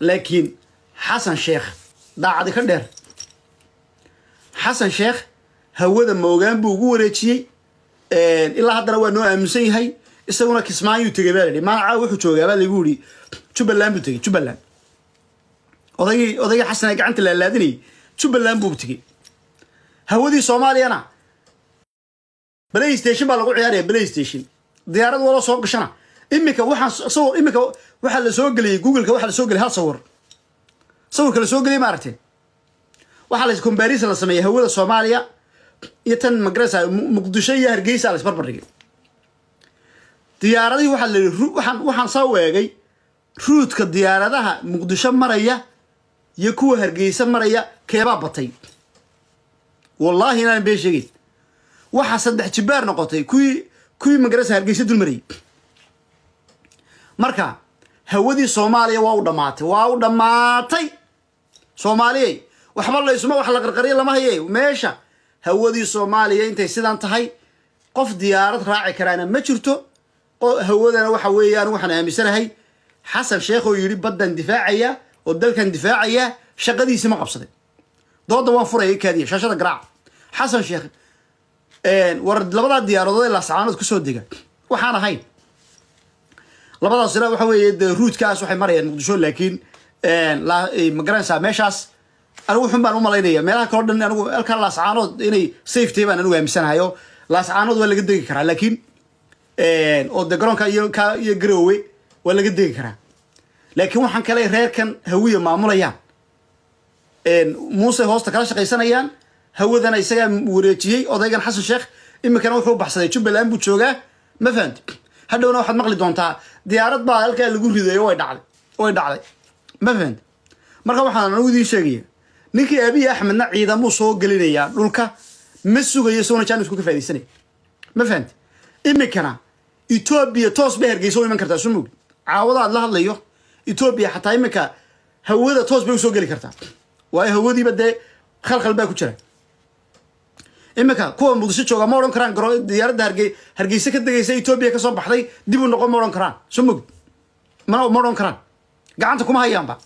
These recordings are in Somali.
laakiin xasan sheekh daacadi ka dheer xasan sheekh hawada moogaan buu ugu wareejiyey ilaa haddana waa noo aaminsan yahay isaguna kismaayuu tegey baa la yidhi caawa wuxuu joogaa baa lagu yidhi jubbaland buu tegey jubbaland odaygii odaygii xasan ee gacanta laalaadinayay jubbaland buu tegey hawadii soomaaliyana blay station baa lagu ciyaaraya blay station diyaarad waloo soo gashana imika waxaa waxaa la soo geliyey googleka waxaa lasoo geliyay hal sawir sawirka lasoo soo geliyay ma aragtay waxaa la la sameeyay hawada soomaaliya iyo tan magaraysa muqdisho iyo hargeysa la isbarbar dhigay diyaaradihii waxaa la yidhi waxaan waxaan soo weegay ruudka diyaaradaha muqdisho maraya iyo kuwa hargeysa maraya keebaa batay wallaahi inaanan been sheegayn waxaa saddex jibaar noqotay kuwii kuwii magaraysa hargeysa dul marka hawadii soomaaliya waa u dhammaatay waa u dhammaatay soomaaliyey waxba laysuma wax la qarqariya lama haye meesha hawadii soomaaliya intay sidan tahay qof diyaarad raaci karaana ma jirto hawadana waxa weeyaan waxaan aaminsanahay xasan sheekh oo yidhi baddan difaacaya oo dalkan difaacaya shaqadiisi ma qabsaday dooda waan furaya kaadiya shaashada garaaca xasan sheekh war labadaa diyaaradood ee laascaanood kusoo dega waxaan ahayn labadaasina waxa weeye de ruudkaas waxay marayaan muqdisho laakiin magaranaysaa meeshaas anigu wuxun baan u malaynaya meelaha kaloo dhan anigu halkaa laascaanood inay safety baan anigu aaminsanahayo laascaanood waa laga degi karaa laakiin oo de garoonka iyo ka iyo garowe waa laga degi karaa laakiin waxaan kale reerkan hawiya maamulayaan muuse hoosta kala shaqaysanayaan hawadana isagaa wareejiyey odaygan xasan sheekh iminkana wuxuu baxsaday jubbaland buu joogaa ma fahanti hadhowna waxaad maqli doontaa diyaarad baa halkaa lagu rideeyo way dhacday way dhacday ma fahanta marka waxaan anigu idiin sheegaya ninkii abiy axmedna ciidamuu soo gelinayaa dhulka ma sugayo isagona jaanisku ka faadaysanaya ma fahanta iminkana etoobiya toos bay hergeysa u iman kartaa soo moogid caawadaad la hadlayo etoobiya xataa iminka hawada toos bay usoo geli kartaa waayo hawadiiba dee khalkhal baa ku jira iminka kuwa muqdisho jooga ma odhan karaan diyaaradda harge hargeyse ka degaysa etoobiya kasoo baxday dib u noqon ma odhan karaan soo mogi ma ma odhan karaan gacanta kuma hayaanba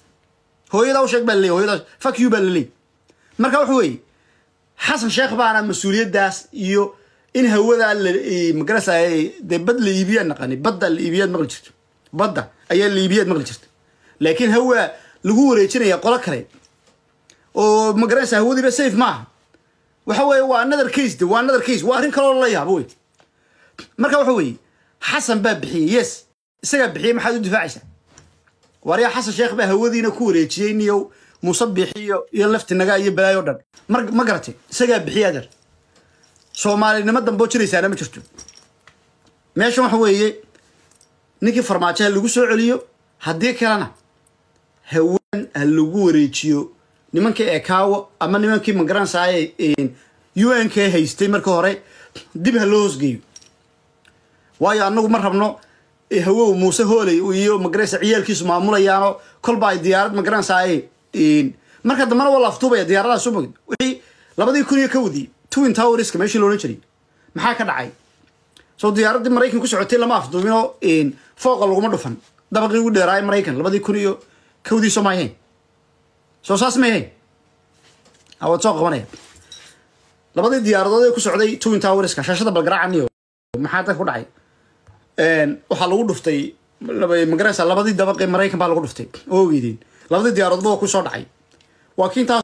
hooyadaa u sheeg baa laleey hooyadaa fak you baa laleey marka wuxuu weeye xasan sheekh baana mas-uuliyaddaas iyo in hawada magarasa dee bad la iibiyaad naqani badda la maqli jirto badda ayaa la iibiyaad maqli jirta laakiin hawa lagu wareejinaya qolo kale oo magarasa hawadiiba safe maaha waxa weeye waa another de waa another case waa arrin kaloo yaabo wey marka waxa weeye xasan baa bixiyey yes isagaa bixiyey maxaad u difaacaysaa waryaa xasan sheekh baa hawadiina ku wareejiyey niyow muuse biixiyo iyo laftinagaa iyo balaayo dhan mar ma isagaa bixiye adeer soomaalinimo damboo jiraysaana ma jirto meeshan waxa weeye ninkii farmaajo ha lagu soo celiyo haddii kalena haween ha lagu wareejiyo nimankii ekaawo ama nimankii magaransaay u n k haystay marka hore dib ha loo hosgeeyo waayo anagu ma rabno hawow muuse hooley iyo magarasa ciyaalkiisu maamulayaano kolba ay diyaarad magaransaay marka dambana waa laaftuubaya diyaaradaas u magid wixii labadii kun iyo ka wadiyey twin towriska meeshii loolan jiray maxaa ka dhacay soo diyaaraddii maraykan ku socotay lama afduubinoo fooqa laguma dhufan dabaqii ugu dheeraaya maraykan labadii kun iyo ka soo maayahayn soo soosaasmahe awood soo qabanaya labadii diyaaradood ee ku socday twin towerska shaashada balgaraacaniyo maxaa dadka ku dhacay waxaa lagu dhuftay magaraysa labadii dabaqee maraykan baa lagu dhuftay oo ogeydeen labadii diyaaradoodba waa ku soo dhacay waa kiintaas